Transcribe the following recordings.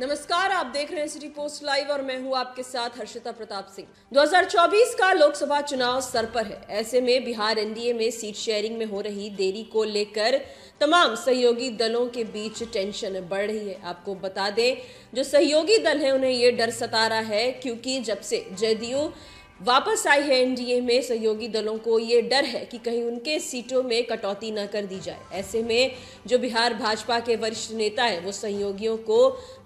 नमस्कार आप देख रहे हैं सिटी पोस्ट लाइव और मैं हूं आपके साथ हर्षिता प्रताप सिंह 2024 का लोकसभा चुनाव सर पर है ऐसे में बिहार एनडीए में सीट शेयरिंग में हो रही देरी को लेकर तमाम सहयोगी दलों के बीच टेंशन बढ़ रही है आपको बता दें जो सहयोगी दल हैं उन्हें ये डर सता रहा है क्योंकि जब से जदयू वापस आई है एनडीए में सहयोगी दलों को ये डर है कि कहीं उनके सीटों में कटौती न कर दी जाए ऐसे में जो बिहार भाजपा के वरिष्ठ नेता हैं वो सहयोगियों को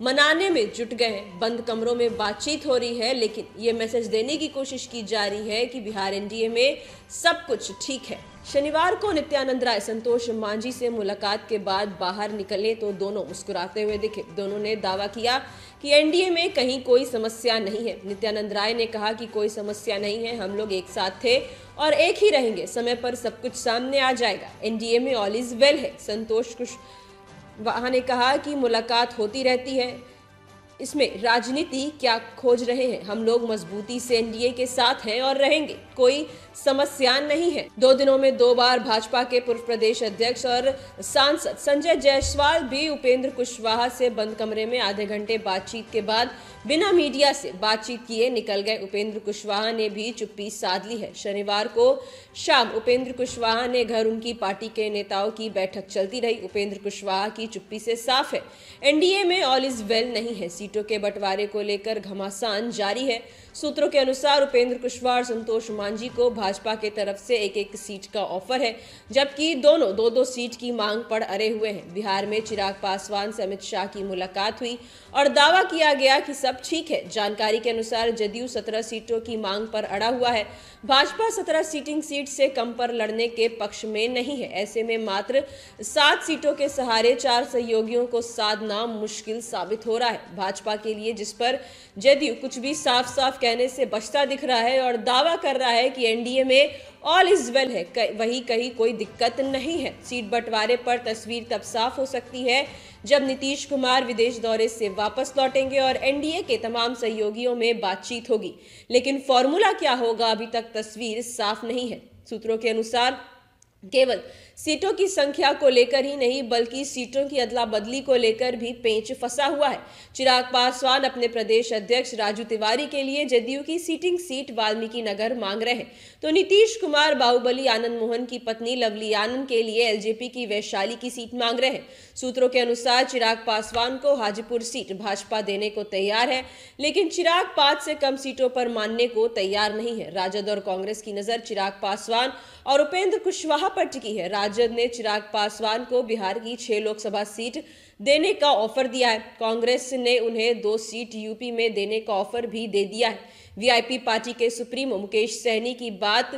मनाने में जुट गए हैं बंद कमरों में बातचीत हो रही है लेकिन ये मैसेज देने की कोशिश की जा रही है कि बिहार एनडीए में सब कुछ ठीक है शनिवार को नित्यानंद राय संतोष मांझी से मुलाकात के बाद बाहर निकले तो दोनों मुस्कुराते हुए दिखे दोनों ने दावा किया कि एनडीए में कहीं कोई समस्या नहीं है नित्यानंद राय ने कहा कि कोई समस्या नहीं है हम लोग एक साथ थे और एक ही रहेंगे समय पर सब कुछ सामने आ जाएगा एनडीए में ऑल इज़ वेल है संतोष कुश वहाँ ने कहा कि मुलाकात होती रहती है इसमें राजनीति क्या खोज रहे हैं हम लोग मजबूती से एनडीए के साथ हैं और रहेंगे कोई समस्या नहीं है दो दिनों में दो बार भाजपा के पूर्व प्रदेश अध्यक्ष और सांसद संजय जायसवाल भी उपेंद्र कुशवाहा से बंद कमरे में आधे घंटे बातचीत के बाद बिना मीडिया से बातचीत किए निकल गए उपेंद्र कुशवाहा ने भी चुप्पी साध ली है शनिवार को शाम उपेंद्र कुशवाहा ने घर उनकी पार्टी के नेताओं की बैठक चलती रही उपेंद्र कुशवाहा की चुप्पी से साफ है एनडीए में ऑल इज वेल नहीं है सीट सीटों के बंटवारे को लेकर घमासान जारी है सूत्रों के अनुसार उपेंद्र कुशवाहा संतोष मांझी को भाजपा के तरफ से एक एक सीट का ऑफर है जबकि दोनों दो दो सीट की मांग पर अड़े हुए हैं बिहार में चिराग पासवान से अमित शाह की मुलाकात हुई और दावा किया गया कि सब ठीक है जानकारी के अनुसार जदयू सत्रह सीटों की मांग पर अड़ा हुआ है भाजपा सत्रह सीटिंग सीट से कम पर लड़ने के पक्ष में नहीं है ऐसे में मात्र सात सीटों के सहारे चार सहयोगियों को साधना मुश्किल साबित हो रहा है भाजपा के लिए जिस पर जदयू कुछ भी साफ साफ कहने से बचता दिख रहा है और दावा कर रहा है कि एनडीए में ऑल इज़ वेल है वही कहीं कोई दिक्कत नहीं है सीट बंटवारे पर तस्वीर तब साफ हो सकती है जब नीतीश कुमार विदेश दौरे से वापस लौटेंगे और एनडीए के तमाम सहयोगियों में बातचीत होगी लेकिन फॉर्मूला क्या होगा अभी तक तस्वीर साफ नहीं है सूत्रों के अनुसार केवल सीटों की संख्या को लेकर ही नहीं बल्कि सीटों की अदला बदली को लेकर भी पेंच फंसा हुआ है चिराग पासवान अपने प्रदेश अध्यक्ष राजू तिवारी के लिए जदयू की सीटिंग सीट वाल्मीकि नगर मांग रहे हैं तो नीतीश कुमार बाहुबली आनंद मोहन की पत्नी लवली आनंद के लिए एलजेपी की वैशाली की सीट मांग रहे हैं सूत्रों के अनुसार चिराग पासवान को हाजीपुर सीट भाजपा देने को तैयार है लेकिन चिराग पांच से कम सीटों पर मानने को तैयार नहीं है राजद और कांग्रेस की नजर चिराग पासवान और उपेंद्र कुशवाहा पट चुकी है राजद ने चिराग पासवान को बिहार की छह लोकसभा सीट देने का ऑफर दिया है कांग्रेस ने उन्हें दो सीट यूपी में देने का ऑफर भी दे दिया है वीआईपी पार्टी के सुप्रीमो मुकेश सहनी की बात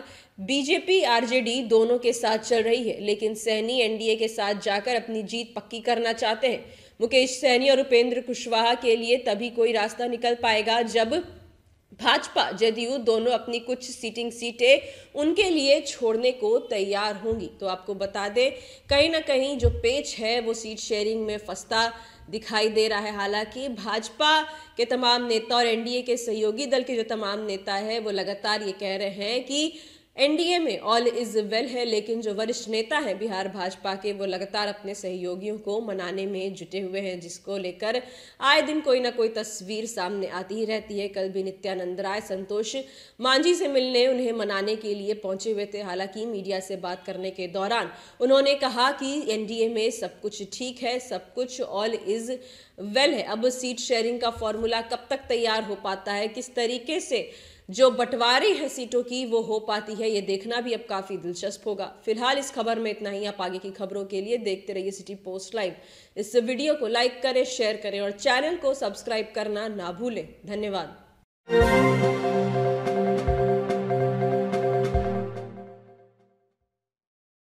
बीजेपी आरजेडी दोनों के साथ चल रही है लेकिन सहनी एनडीए के साथ जाकर अपनी जीत पक्की करना चाहते हैं मुकेश सहनी और उपेंद्र कुशवाहा के लिए तभी कोई रास्ता निकल पाएगा जब भाजपा जदयू दोनों अपनी कुछ सीटिंग सीटें उनके लिए छोड़ने को तैयार होंगी तो आपको बता दें कहीं ना कहीं जो पेच है वो सीट शेयरिंग में फंसता दिखाई दे रहा है हालांकि भाजपा के तमाम नेता और एनडीए के सहयोगी दल के जो तमाम नेता है वो लगातार ये कह रहे हैं कि एनडीए में ऑल इज वेल है लेकिन जो वरिष्ठ नेता हैं बिहार भाजपा के वो लगातार अपने सहयोगियों को मनाने में जुटे हुए हैं जिसको लेकर आए दिन कोई ना कोई तस्वीर सामने आती ही रहती है कल भी नित्यानंद राय संतोष मांझी से मिलने उन्हें मनाने के लिए पहुंचे हुए थे हालांकि मीडिया से बात करने के दौरान उन्होंने कहा कि एनडीए में सब कुछ ठीक है सब कुछ ऑल इज वेल है अब सीट शेयरिंग का फॉर्मूला कब तक तैयार हो पाता है किस तरीके से जो बंटवारे हैं सीटों की वो हो पाती है ये देखना भी अब काफ़ी दिलचस्प होगा फिलहाल इस खबर में इतना ही आप आगे की खबरों के लिए देखते रहिए सिटी पोस्ट लाइव इस वीडियो को लाइक करें शेयर करें और चैनल को सब्सक्राइब करना ना भूलें धन्यवाद